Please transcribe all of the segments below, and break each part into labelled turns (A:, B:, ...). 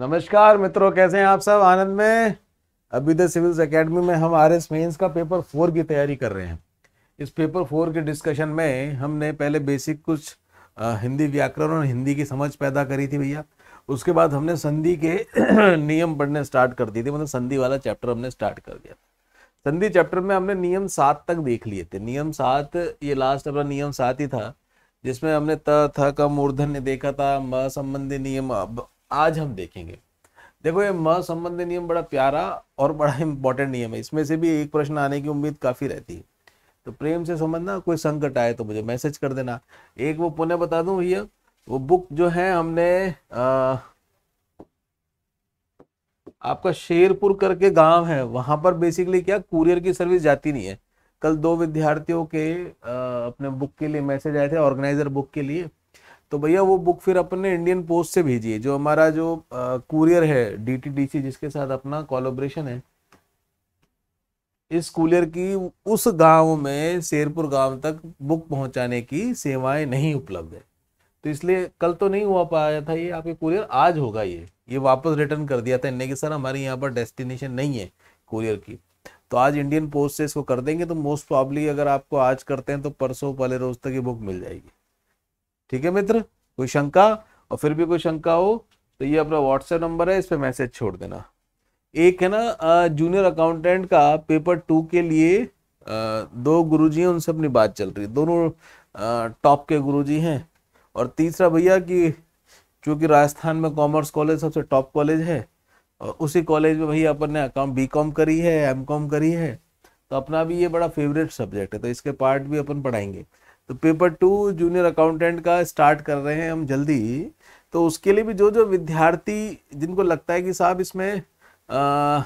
A: नमस्कार मित्रों कैसे हैं आप सब आनंद में अभी तो सिविल्स एकेडमी में हम आर एस मेन्स का पेपर फोर की तैयारी कर रहे हैं इस पेपर फोर के डिस्कशन में हमने पहले बेसिक कुछ हिंदी व्याकरण और हिंदी की समझ पैदा करी थी भैया उसके बाद हमने संधि के नियम पढ़ने स्टार्ट कर दिए थे मतलब संधि वाला चैप्टर हमने स्टार्ट कर दिया संधि चैप्टर में हमने नियम सात तक देख लिए थे नियम सात ये लास्ट अपना नियम सात ही था जिसमें हमने त थ का मूर्धन्य देखा था म संबंधी नियम आज हम देखेंगे देखो ये म संबंध नियम बड़ा प्यारा और बड़ा इंपॉर्टेंट नियम है इसमें से भी एक प्रश्न आने की उम्मीद काफ़ी रहती है तो प्रेम से संबंधना कोई संकट आए तो मुझे मैसेज कर देना एक वो पुनः बता दूं भैया वो बुक जो है हमने आ, आपका शेरपुर करके गांव है वहां पर बेसिकली क्या कुरियर की सर्विस जाती नहीं है कल दो विद्यार्थियों के आ, अपने बुक के लिए मैसेज आए थे ऑर्गेनाइजर बुक के लिए तो भैया वो बुक फिर अपने इंडियन पोस्ट से भेजिए जो हमारा जो कुरियर है डीटीडीसी जिसके साथ अपना कोलोब्रेशन है इस कूलियर की उस गांव में शेरपुर गांव तक बुक पहुंचाने की सेवाएं नहीं उपलब्ध है तो इसलिए कल तो नहीं हुआ पाया था ये आपके कुरियर आज होगा ये ये वापस रिटर्न कर दिया था इनने कि सर हमारे यहाँ पर डेस्टिनेशन नहीं है कुरियर की तो आज इंडियन पोस्ट से इसको कर देंगे तो मोस्ट प्रॉब्ली अगर आपको आज करते हैं तो परसों पहले रोज तक ये बुक मिल जाएगी ठीक है मित्र कोई शंका और फिर भी कोई शंका हो तो ये अपना व्हाट्सएप नंबर है इस पर मैसेज छोड़ देना एक है ना जूनियर अकाउंटेंट का पेपर टू के लिए दो गुरुजी हैं उनसे अपनी बात चल रही है दोनों टॉप के गुरुजी हैं और तीसरा भैया कि क्योंकि राजस्थान में कॉमर्स कॉलेज सबसे टॉप कॉलेज है और उसी कॉलेज में भैया अपन ने अकाउंट बी कॉम करी है एम कॉम करी है तो अपना भी ये बड़ा फेवरेट सब्जेक्ट है तो इसके पार्ट भी अपन पढ़ाएंगे तो पेपर टू जूनियर अकाउंटेंट का स्टार्ट कर रहे हैं हम जल्दी तो उसके लिए भी जो जो विद्यार्थी जिनको लगता है कि साहब इसमें आ,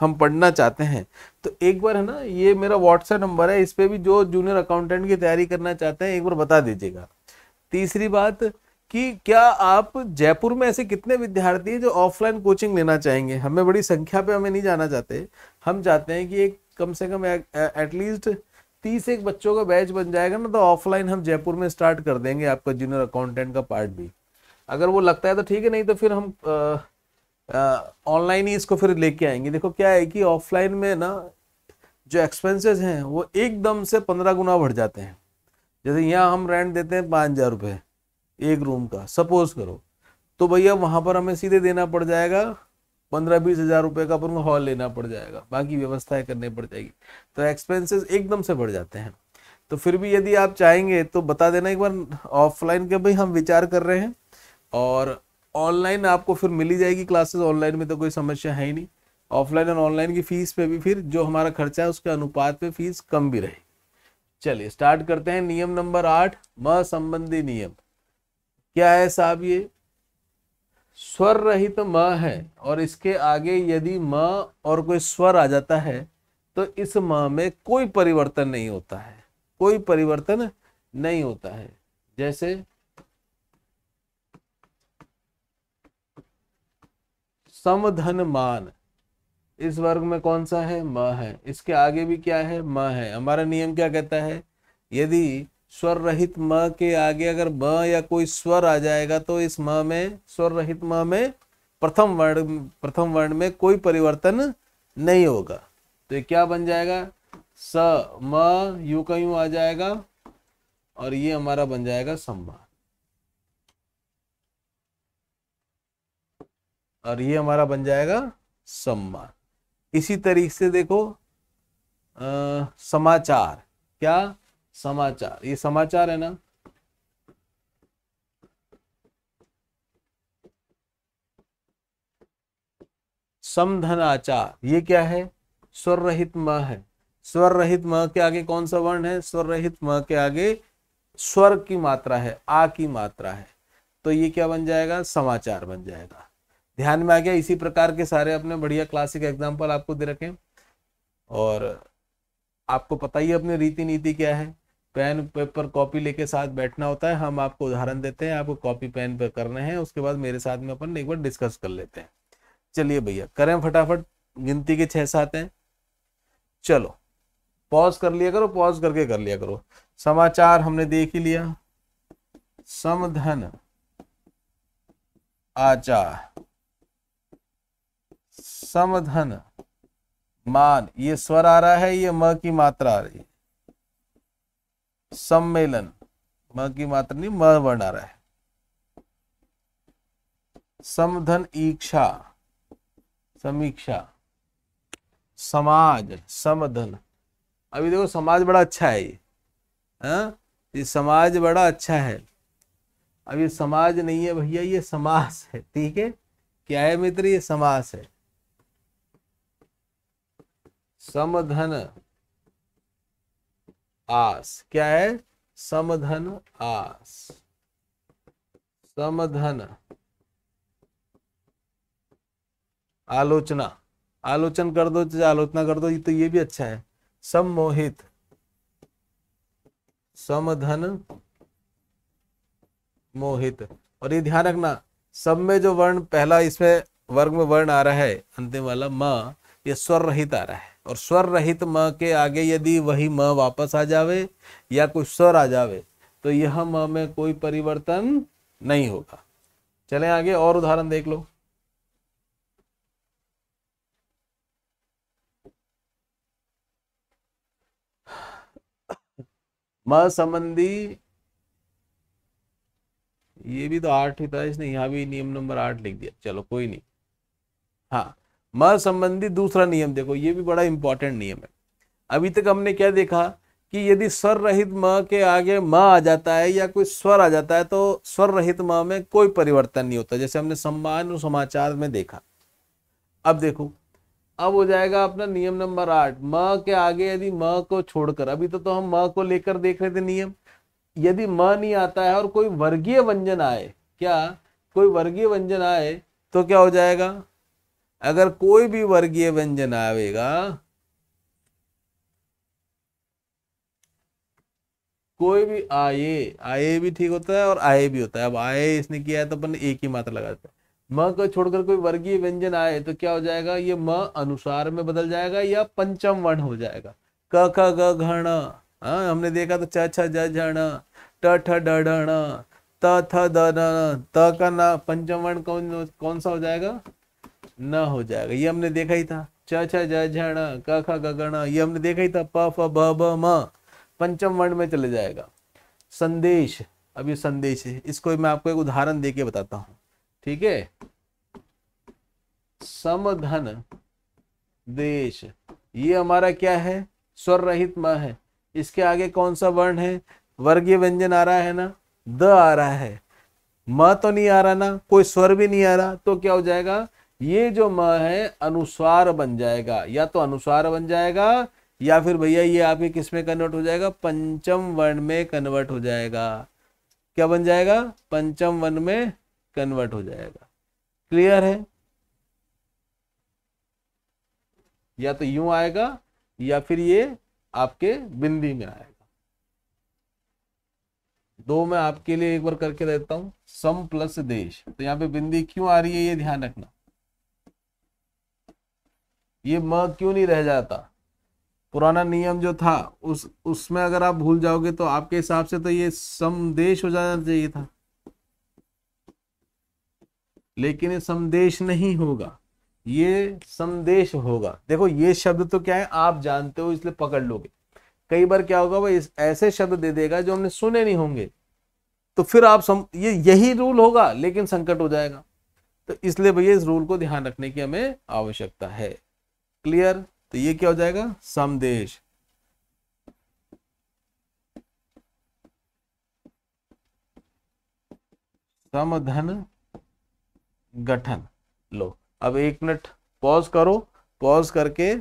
A: हम पढ़ना चाहते हैं तो एक बार है ना ये मेरा व्हाट्सएप नंबर है इस पर भी जो जूनियर अकाउंटेंट की तैयारी करना चाहते हैं एक बार बता दीजिएगा तीसरी बात कि क्या आप जयपुर में ऐसे कितने विद्यार्थी हैं जो ऑफलाइन कोचिंग लेना चाहेंगे हमें बड़ी संख्या पे हमें नहीं जाना चाहते हम चाहते हैं कि एक कम से कम एटलीस्ट तीस एक बच्चों का बैच बन जाएगा ना तो ऑफलाइन हम जयपुर में स्टार्ट कर देंगे आपका जूनियर अकाउंटेंट का पार्ट भी अगर वो लगता है तो ठीक है नहीं तो फिर हम ऑनलाइन ही इसको फिर लेके आएंगे देखो क्या है कि ऑफलाइन में ना जो एक्सपेंसेस हैं वो एकदम से पंद्रह गुना बढ़ जाते हैं जैसे यहाँ हम रेंट देते हैं पाँच हज़ार रुपये एक रूम का सपोज करो तो भैया वहाँ पर हमें सीधे देना पड़ जाएगा पंद्रह बीस हजार रुपए का अपन को हॉल लेना पड़ जाएगा बाकी व्यवस्थाएं करनी पड़ जाएगी तो एक्सपेंसेस एकदम से बढ़ जाते हैं तो फिर भी यदि आप चाहेंगे तो बता देना एक बार ऑफलाइन के भाई हम विचार कर रहे हैं और ऑनलाइन आपको फिर मिली जाएगी क्लासेस ऑनलाइन में तो कोई समस्या है ही नहीं ऑफलाइन और ऑनलाइन की फीस पे भी फिर जो हमारा खर्चा है उसके अनुपात पे फीस कम भी रहेगी चलिए स्टार्ट करते हैं नियम नंबर आठ म संबंधी नियम क्या है साहब ये स्वर रहित म है और इसके आगे यदि म और कोई स्वर आ जाता है तो इस म में कोई परिवर्तन नहीं होता है कोई परिवर्तन नहीं होता है जैसे समधन मान इस वर्ग में कौन सा है म है इसके आगे भी क्या है म है हमारा नियम क्या कहता है यदि स्वर रहित म के आगे अगर ब या कोई स्वर आ जाएगा तो इस म में स्वर रहित म में प्रथम वर्ण प्रथम वर्ण में कोई परिवर्तन नहीं होगा तो ये क्या बन जाएगा स म यू का यू आ जाएगा और ये हमारा बन जाएगा सम्मा और ये हमारा बन जाएगा सम्मा इसी तरीके से देखो आ, समाचार क्या समाचार ये समाचार है ना समधनाचार ये क्या है स्वर रहित म है स्वर रहित म के आगे कौन सा वर्ण है स्वर रहित म के आगे स्वर की मात्रा है आ की मात्रा है तो ये क्या बन जाएगा समाचार बन जाएगा ध्यान में आ गया इसी प्रकार के सारे अपने बढ़िया क्लासिक एग्जाम्पल आपको दे रखें और आपको पता ही अपनी रीति नीति क्या है पेन पेपर कॉपी लेके साथ बैठना होता है हम आपको उदाहरण देते हैं आपको कॉपी पेन पर करने हैं उसके बाद मेरे साथ में अपन एक बार डिस्कस कर लेते हैं चलिए भैया करें फटाफट गिनती के छह सात हैं चलो पॉज कर लिया करो पॉज करके कर लिया करो समाचार हमने देख ही लिया समधन आचार समधन मान ये स्वर आ रहा है ये म की मात्रा आ रही है सम्मेलन म की मात्र नहीं म वर्ण आ रहा है समधन ईक्षा समीक्षा समाज समधन अभी देखो समाज बड़ा अच्छा है ये हाँ? ये समाज बड़ा अच्छा है अब ये समाज नहीं है भैया ये समास है ठीक है क्या है मित्र ये समास है समधन आस क्या है समधन आस समधन आलोचना आलोचन कर दो चाहे आलोचना कर दो तो ये भी अच्छा है सम्मोहित समधन मोहित और ये ध्यान रखना सब में जो वर्ण पहला इसमें वर्ग में वर्ण आ रहा है अंतिम वाला म ये स्वर रहित आ रहा है और स्वर रहित म के आगे यदि वही म वापस आ जावे या कोई स्वर आ जावे तो यह म में कोई परिवर्तन नहीं होगा चले आगे और उदाहरण देख लो म संबंधी ये भी तो आठ ही था इसने यहां भी नियम नंबर आठ लिख दिया चलो कोई नहीं हाँ मर संबंधी दूसरा नियम देखो ये भी बड़ा इंपॉर्टेंट नियम है अभी तक हमने क्या देखा कि यदि स्वर रहित म के आगे म आ जाता है या कोई स्वर आ जाता है तो स्वर रहित म में कोई परिवर्तन नहीं होता जैसे हमने सम्मान और समाचार में देखा अब देखो अब हो जाएगा अपना नियम नंबर आठ म के आगे यदि म को छोड़कर अभी तो, तो हम म को लेकर देख रहे थे नियम यदि म नहीं आता है और कोई वर्गीय व्यंजन आए क्या कोई वर्गीय व्यंजन आए तो क्या हो जाएगा अगर कोई भी वर्गीय व्यंजन आवेगा कोई भी आये आये भी ठीक होता है और आये भी होता है अब आये इसने किया है तो अपन एक ही मात्रा लगाते हैं म को छोड़कर कोई वर्गीय व्यंजन आए तो क्या हो जाएगा ये म अनुसार में बदल जाएगा या पंचम वर्ण हो जाएगा क ख ग घण हाँ, हमने देखा तो छ झण ट ठ त थ द त का ना पंचम वर्ण कौन कौन सा हो जाएगा न हो जाएगा ये हमने देखा ही था छ छ झण क ख गण ये हमने देखा ही था प फ भ ब म पंचम वर्ण में चले जाएगा संदेश अब ये संदेश है इसको मैं आपको एक उदाहरण देके बताता हूं ठीक है समधन देश ये हमारा क्या है स्वर रहित म है इसके आगे कौन सा वर्ण है वर्गीय व्यंजन आ रहा है ना द आ रहा है म तो नहीं आ रहा ना कोई स्वर भी नहीं आ रहा तो क्या हो जाएगा ये जो म है अनुस्वार बन जाएगा या तो अनुस्वार बन जाएगा या फिर भैया ये आपके किस में कन्वर्ट हो जाएगा पंचम वर्ण में कन्वर्ट हो जाएगा क्या बन जाएगा पंचम वर्ण में कन्वर्ट हो जाएगा क्लियर है या तो यूं आएगा या फिर ये आपके बिंदी में आएगा दो मैं आपके लिए एक बार करके देता हूं सम प्लस देश तो यहाँ पे बिंदी क्यों आ रही है ये ध्यान रखना ये म क्यों नहीं रह जाता पुराना नियम जो था उस उसमें अगर आप भूल जाओगे तो आपके हिसाब से तो ये समदेश हो जाना चाहिए था लेकिन ये समदेश नहीं होगा ये संदेश होगा देखो ये शब्द तो क्या है आप जानते हो इसलिए पकड़ लोगे कई बार क्या होगा वो ऐसे शब्द दे देगा जो हमने सुने नहीं होंगे तो फिर आप सम ये यही रूल होगा लेकिन संकट हो जाएगा तो इसलिए भैया इस रूल को ध्यान रखने की हमें आवश्यकता है क्लियर तो ये क्या हो जाएगा समदेश समधन गठन लो अब एक मिनट पॉज करो पॉज करके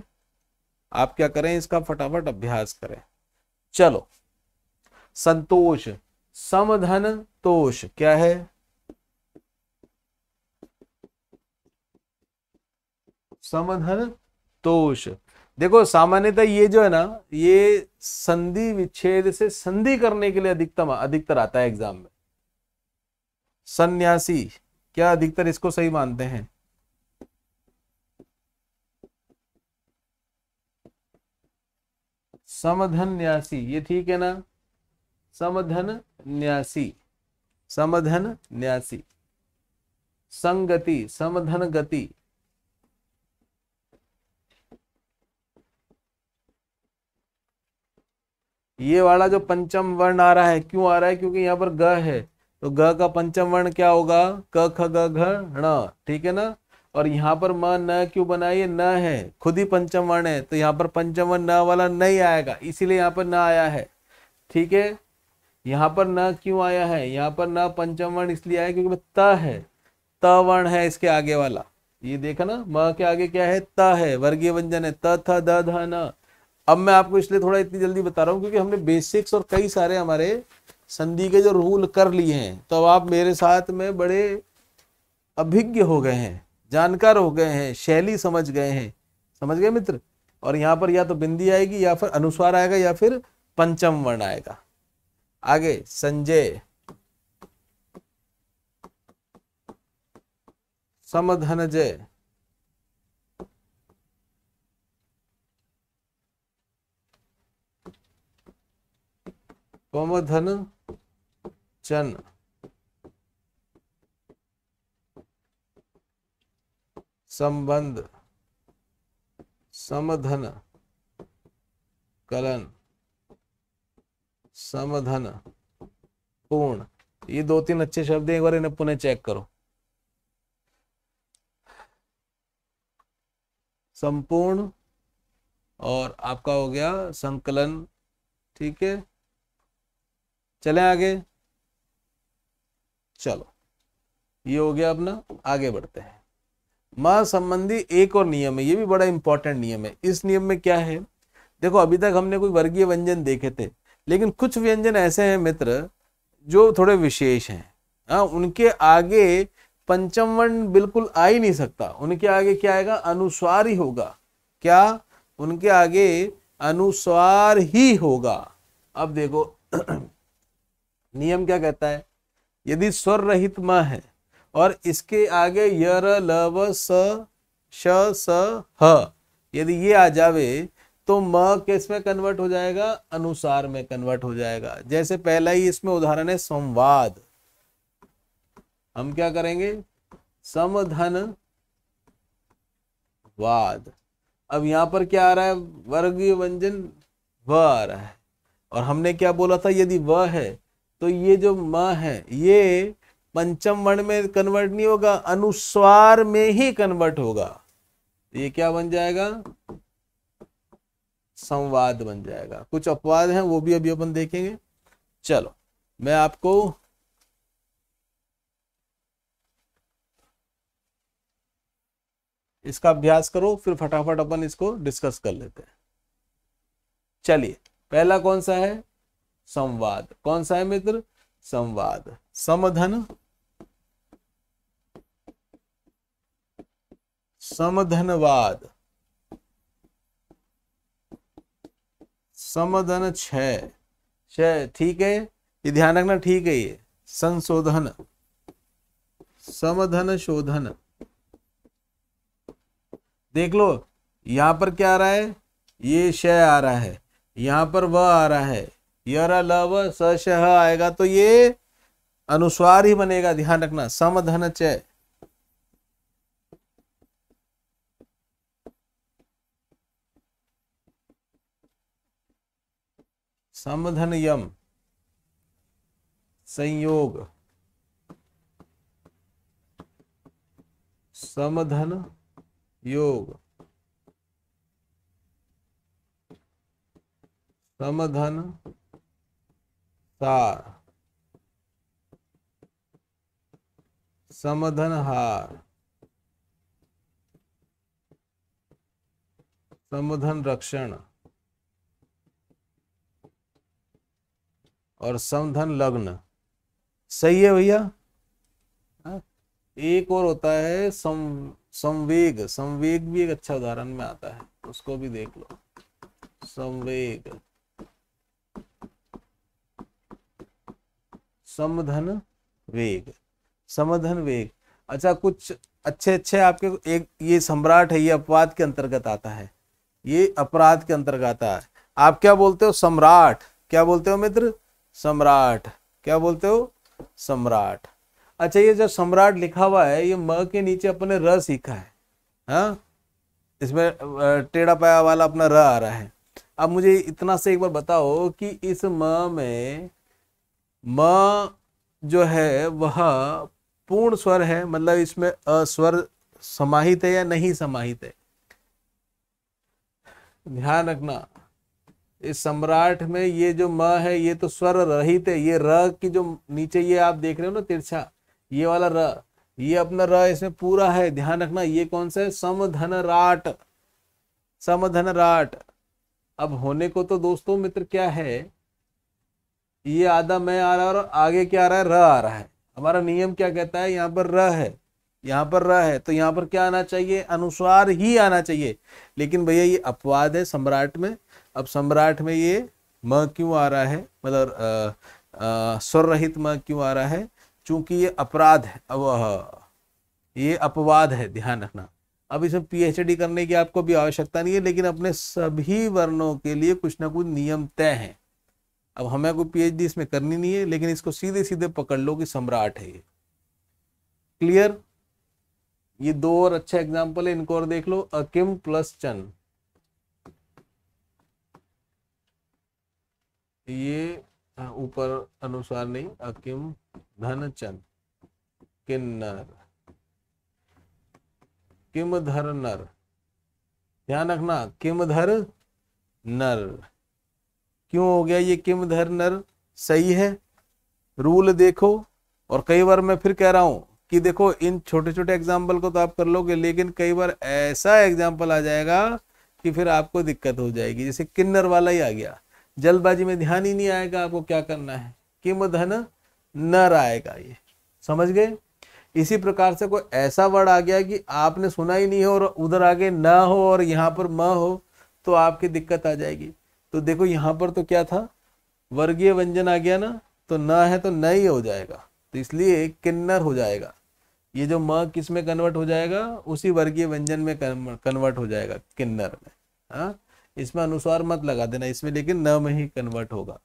A: आप क्या करें इसका फटाफट अभ्यास करें चलो संतोष समधन तोष क्या है समधन तोष देखो सामान्यतः ये जो है ना ये संधि विच्छेद से संधि करने के लिए अधिकतम अधिकतर आता है एग्जाम में सन्यासी क्या अधिकतर इसको सही मानते हैं समधन न्यासी ये ठीक है ना समधन न्यासी समधन न्यासी संगति समधन गति ये वाला जो पंचम वर्ण आ रहा है क्यों आ रहा है क्योंकि यहाँ पर ग है तो ग का पंचम वर्ण क्या होगा क ख ग घ ण ठीक है ना और यहाँ पर म न क्यों बनाइए न है खुद ही पंचम वर्ण है तो यहाँ पर पंचम वर्ण न वाला नहीं आएगा इसीलिए यहाँ पर न आया है ठीक है यहाँ पर न क्यों आया है यहाँ पर न पंचम वर्ण इसलिए आया क्योंकि त है त वर्ण है इसके आगे वाला ये देखा ना म के आगे क्या है त है वर्गीय व्यंजन है त थ द ध न अब मैं आपको इसलिए थोड़ा इतनी जल्दी बता रहा हूँ क्योंकि हमने बेसिक्स और कई सारे हमारे संधि के जो रूल कर लिए हैं तो अब आप मेरे साथ में बड़े अभिज्ञ हो गए हैं जानकार हो गए हैं शैली समझ गए हैं समझ गए मित्र और यहाँ पर या तो बिंदी आएगी या फिर अनुस्वार आएगा या फिर पंचम वर्ण आएगा आगे संजय समधनजय कौमधन चन संबंध समधन कलन समधन पूर्ण ये दो तीन अच्छे शब्द हैं एक बार इन्हें पुनः चेक करो संपूर्ण और आपका हो गया संकलन ठीक है चले आगे चलो ये हो गया अपना आगे बढ़ते हैं मां संबंधी एक और नियम है ये भी बड़ा इंपॉर्टेंट नियम है इस नियम में क्या है देखो अभी तक हमने कोई वर्गीय व्यंजन देखे थे लेकिन कुछ व्यंजन ऐसे हैं मित्र जो थोड़े विशेष हैं हा उनके आगे पंचम वर्ण बिल्कुल आ ही नहीं सकता उनके आगे क्या आएगा अनुस्वार ही होगा क्या उनके आगे अनुस्वार ही होगा अब देखो नियम क्या कहता है यदि स्वर रहित म है और इसके आगे यर लव स श स ह यदि ये आ जावे तो म किस में कन्वर्ट हो जाएगा अनुसार में कन्वर्ट हो जाएगा जैसे पहला ही इसमें उदाहरण है संवाद हम क्या करेंगे समधन वाद अब यहां पर क्या आ रहा है वर्गीय व्यंजन व आ रहा है और हमने क्या बोला था यदि व है तो ये जो म है ये पंचम वर्ण में कन्वर्ट नहीं होगा अनुस्वार में ही कन्वर्ट होगा तो ये क्या बन जाएगा संवाद बन जाएगा कुछ अपवाद हैं वो भी अभी अपन देखेंगे चलो मैं आपको इसका अभ्यास करो फिर फटाफट अपन इसको डिस्कस कर लेते हैं चलिए पहला कौन सा है संवाद कौन सा है मित्र संवाद समधन समधनवाद समधन ठीक है ये ध्यान रखना ठीक है ये संशोधन समधन शोधन देख लो यहां पर क्या आ रहा है ये शय आ रहा है यहां पर वह आ रहा है यर लव सशह आएगा तो ये अनुस्वार ही बनेगा ध्यान रखना समधन चय समधन यम संयोग समधन योग समधन तार हार समधन रक्षण और समधन लग्न सही है भैया हाँ। एक और होता है सम संवेग संवेग भी एक अच्छा उदाहरण में आता है उसको भी देख लो संवेग समधन वेग समधन वेग अच्छा कुछ अच्छे अच्छे आपके एक ये सम्राट है ये अपवाद के अंतर्गत आता है ये अपराध के अंतर्गत आता है आप क्या बोलते हो सम्राट क्या बोलते हो मित्र सम्राट क्या बोलते हो सम्राट अच्छा ये जो सम्राट लिखा हुआ है ये म के नीचे अपने र सीखा है हा? इसमें टेढ़ा पाया वाला अपना र आ रहा है अब मुझे इतना से एक बार बताओ कि इस म में म जो है वह पूर्ण स्वर है मतलब इसमें अस्वर समाहित है या नहीं समाहित है ध्यान रखना इस सम्राट में ये जो म है ये तो स्वर रहित है ये र की जो नीचे ये आप देख रहे हो ना तिरछा ये वाला र ये अपना र इसमें पूरा है ध्यान रखना ये कौन सा है समधन राट समधन राट अब होने को तो दोस्तों मित्र क्या है ये आधा मैं आ रहा है और आगे क्या आ रहा है र आ रहा है हमारा नियम क्या कहता है यहाँ पर र है यहाँ पर र है तो यहाँ पर क्या आना चाहिए अनुस्वार ही आना चाहिए लेकिन भैया ये अपवाद है सम्राट में अब सम्राट में ये म क्यों आ रहा है मतलब स्वर रहित म क्यों आ रहा है चूंकि ये अपराध है अब ये अपवाद है ध्यान रखना अब इसमें पीएचडी करने की आपको भी आवश्यकता नहीं है लेकिन अपने सभी वर्णों के लिए कुछ ना कुछ नियम तय हैं अब हमें कोई पीएचडी इसमें करनी नहीं है लेकिन इसको सीधे सीधे पकड़ लो कि सम्राट है ये क्लियर ये दो और अच्छा एग्जाम्पल है इनको और देख लो अकिम प्लस चन ये हाँ, ऊपर अनुसार नहीं अकिम चन किन्नर किम धर नर ध्यान रखना किमधर नर क्यों हो गया ये किम धर नर सही है रूल देखो और कई बार मैं फिर कह रहा हूं कि देखो इन छोटे छोटे एग्जाम्पल को तो आप कर लोगे लेकिन कई बार ऐसा एग्जाम्पल आ जाएगा कि फिर आपको दिक्कत हो जाएगी जैसे किन्नर वाला ही आ गया जल्दबाजी में ध्यान ही नहीं आएगा आपको क्या करना है किम धन नर आएगा ये समझ गए इसी प्रकार से कोई ऐसा वर्ड आ गया कि आपने सुना ही नहीं हो और उधर आगे न हो और यहाँ पर म हो तो आपकी दिक्कत आ जाएगी तो देखो यहाँ पर तो क्या था वर्गीय व्यंजन आ गया ना तो न है तो न ही हो जाएगा तो इसलिए किन्नर हो जाएगा ये जो म किस में कन्वर्ट हो जाएगा उसी वर्गीय व्यंजन में कन्वर्ट हो जाएगा किन्नर में हाँ इसमें अनुसार मत लगा देना इसमें लेकिन न में ही कन्वर्ट होगा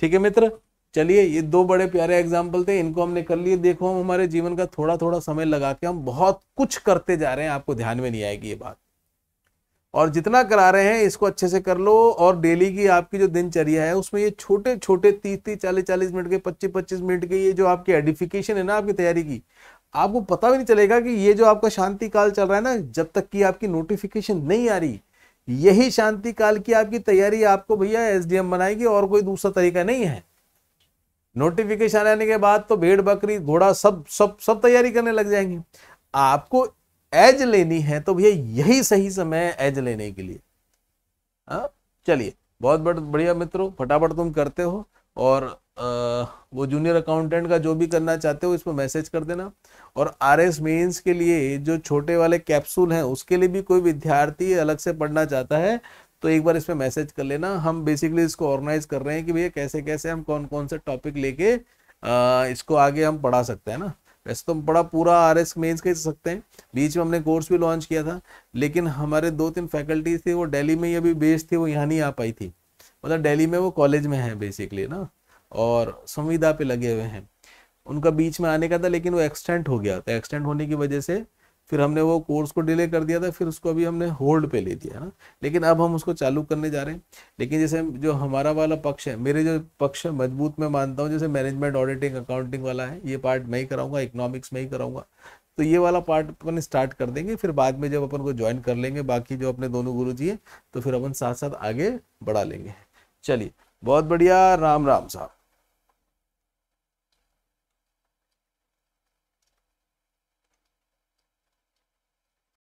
A: ठीक है मित्र चलिए ये दो बड़े प्यारे एग्जाम्पल थे इनको हमने कर लिए देखो हम हमारे जीवन का थोड़ा थोड़ा समय लगा के हम बहुत कुछ करते जा रहे हैं आपको ध्यान में नहीं आएगी ये बात और जितना करा रहे हैं इसको अच्छे से कर लो और डेली की आपकी जो दिनचर्या है उसमें ये छोटे छोटे तीस तीस चालीस चालीस मिनट के पच्चीस पच्चीस मिनट के ये जो आपकी एडिफिकेशन है ना आपकी तैयारी की आपको पता भी नहीं चलेगा कि ये जो आपका शांति काल चल रहा है ना जब तक कि आपकी नोटिफिकेशन नहीं आ रही यही शांति काल की आपकी तैयारी आपको भैया एसडीएम बनाएगी और कोई दूसरा तरीका नहीं है नोटिफिकेशन आने के बाद तो भेड़ बकरी घोड़ा सब सब सब तैयारी करने लग जाएंगे आपको एज लेनी है तो भैया यही सही समय है एज लेने के लिए हाँ, चलिए बहुत बड़ बढ़िया मित्रों फटाफट तुम करते हो और आ, वो जूनियर अकाउंटेंट का जो भी करना चाहते हो इस पर मैसेज कर देना और आर एस मेन्स के लिए जो छोटे वाले कैप्सूल हैं उसके लिए भी कोई विद्यार्थी अलग से पढ़ना चाहता है तो एक बार इसमें मैसेज कर लेना हम बेसिकली इसको ऑर्गेनाइज कर रहे हैं कि भैया कैसे कैसे हम कौन कौन से टॉपिक लेके इसको आगे हम पढ़ा सकते हैं ना वैसे तो बड़ा पूरा आर एस मेन्स कह सकते हैं बीच में हमने कोर्स भी लॉन्च किया था लेकिन हमारे दो तीन फैकल्टी थे वो दिल्ली में ही अभी बेस्ड थे वो यहाँ नहीं आ पाई थी मतलब दिल्ली में वो कॉलेज में है बेसिकली ना और संविदा पे लगे हुए हैं उनका बीच में आने का था लेकिन वो एक्सटेंट हो गया था तो एक्सटेंट होने की वजह से फिर हमने वो कोर्स को डिले कर दिया था फिर उसको अभी हमने होल्ड पे ले दिया है ना लेकिन अब हम उसको चालू करने जा रहे हैं लेकिन जैसे जो हमारा वाला पक्ष है मेरे जो पक्ष है मजबूत मैं मानता हूँ जैसे मैनेजमेंट ऑडिटिंग अकाउंटिंग वाला है ये पार्ट मैं ही कराऊंगा इकोनॉमिक्स में ही कराऊंगा तो ये वाला पार्ट अपन स्टार्ट कर देंगे फिर बाद में जब अपन को ज्वाइन कर लेंगे बाकी जो अपने दोनों गुरु जी हैं तो फिर अपन साथ साथ आगे बढ़ा लेंगे चलिए बहुत बढ़िया राम राम साहब